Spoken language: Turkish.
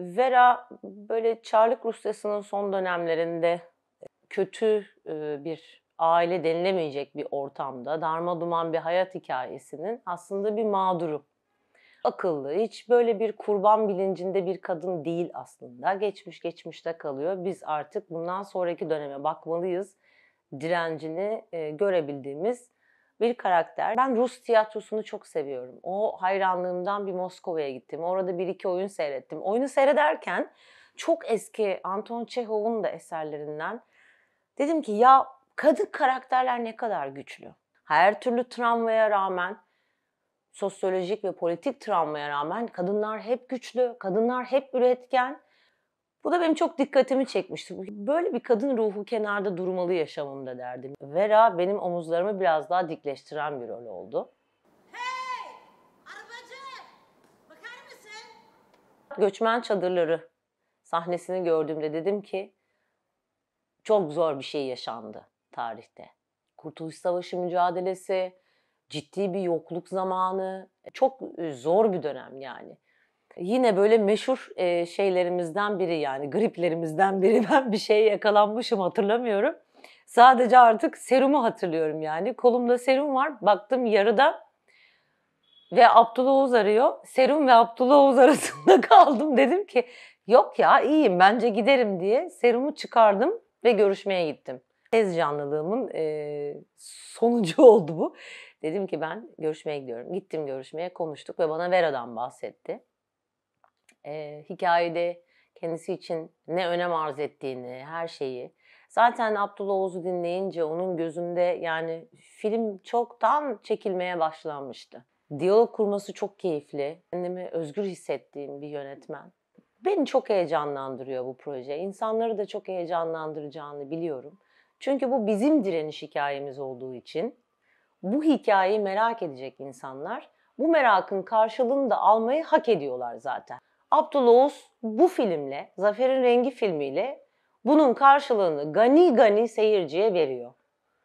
Vera böyle Çarlık Rusyası'nın son dönemlerinde e, kötü e, bir aile denilemeyecek bir ortamda darma duman bir hayat hikayesinin aslında bir mağduru. Akıllı, hiç böyle bir kurban bilincinde bir kadın değil aslında. Geçmiş geçmişte kalıyor. Biz artık bundan sonraki döneme bakmalıyız direncini e, görebildiğimiz bir karakter. Ben Rus tiyatrosunu çok seviyorum. O hayranlığımdan bir Moskova'ya gittim. Orada bir iki oyun seyrettim. Oyunu seyrederken çok eski Anton Çehov'un da eserlerinden dedim ki ya kadın karakterler ne kadar güçlü. Her türlü travmaya rağmen sosyolojik ve politik travmaya rağmen kadınlar hep güçlü, kadınlar hep üretken bu da benim çok dikkatimi çekmişti. Böyle bir kadın ruhu kenarda durmalı yaşamımda derdim. Vera benim omuzlarımı biraz daha dikleştiren bir rol oldu. Hey! Arabacı! Bakar mısın? Göçmen çadırları sahnesini gördüğümde dedim ki çok zor bir şey yaşandı tarihte. Kurtuluş Savaşı mücadelesi, ciddi bir yokluk zamanı, çok e, zor bir dönem yani. Yine böyle meşhur e, şeylerimizden biri yani griplerimizden biri ben bir şeye yakalanmışım hatırlamıyorum. Sadece artık serumu hatırlıyorum yani. Kolumda serum var. Baktım yarıda ve Abdullah Oğuz arıyor. Serum ve Abdullah Oğuz arasında kaldım. Dedim ki yok ya iyiyim bence giderim diye serumu çıkardım ve görüşmeye gittim. Tez canlılığımın e, sonucu oldu bu. Dedim ki ben görüşmeye gidiyorum. Gittim görüşmeye konuştuk ve bana Vera'dan bahsetti e, hikayede kendisi için ne önem arz ettiğini, her şeyi. Zaten Abdullah Oğuz'u dinleyince onun gözümde yani film çoktan çekilmeye başlanmıştı. Diyalog kurması çok keyifli. Kendimi özgür hissettiğim bir yönetmen. Beni çok heyecanlandırıyor bu proje. İnsanları da çok heyecanlandıracağını biliyorum. Çünkü bu bizim direniş hikayemiz olduğu için bu hikayeyi merak edecek insanlar bu merakın karşılığını da almayı hak ediyorlar zaten. Abdullah bu filmle, Zafer'in Rengi filmiyle bunun karşılığını gani gani seyirciye veriyor.